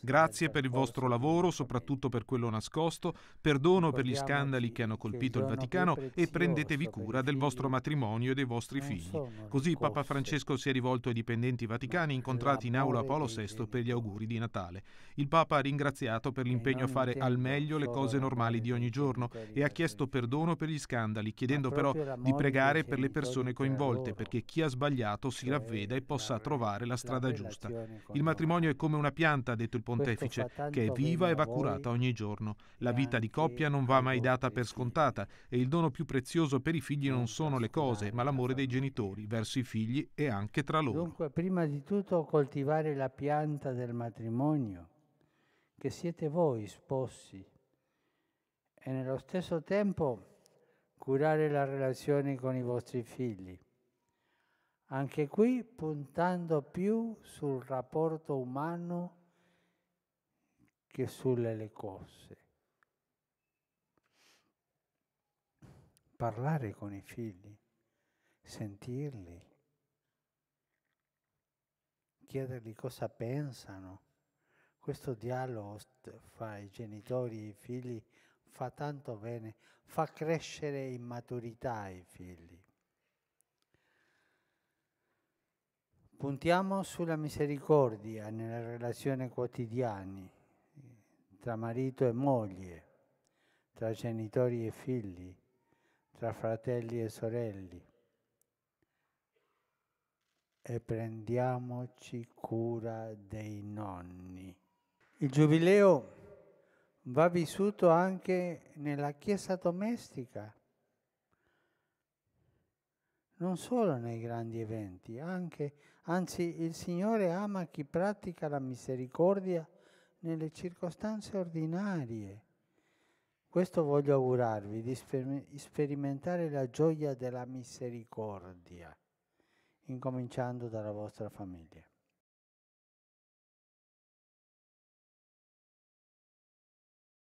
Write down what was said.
Grazie per il vostro lavoro, soprattutto per quello nascosto, perdono per gli scandali che hanno colpito il Vaticano e prendetevi cura del vostro matrimonio e dei vostri figli. Così Papa Francesco si è rivolto ai dipendenti vaticani incontrati in aula a Paolo VI per gli auguri di Natale. Il Papa ha ringraziato per l'impegno a fare al meglio le cose normali di ogni giorno e ha chiesto perdono per gli scandali, chiedendo però di pregare per le persone coinvolte perché chi ha sbagliato si ravveda e possa trovare la strada giusta. Il matrimonio è come una pianta, ha detto detto il pontefice, che è viva e va curata ogni giorno. La vita di coppia non va mai data per scontata e il dono più prezioso per i figli non sono le cose, ma l'amore dei genitori verso i figli e anche tra loro. Dunque, prima di tutto, coltivare la pianta del matrimonio, che siete voi sposi, e nello stesso tempo curare la relazione con i vostri figli. Anche qui puntando più sul rapporto umano che sulle cose. Parlare con i figli, sentirli, chiedergli cosa pensano. Questo dialogo fra i genitori e i figli fa tanto bene, fa crescere in maturità i figli. Puntiamo sulla misericordia nelle relazioni quotidiane tra marito e moglie, tra genitori e figli, tra fratelli e sorelli. E prendiamoci cura dei nonni. Il giubileo va vissuto anche nella chiesa domestica, non solo nei grandi eventi, anche, anzi il Signore ama chi pratica la misericordia nelle circostanze ordinarie. Questo voglio augurarvi, di sperimentare la gioia della misericordia, incominciando dalla vostra famiglia.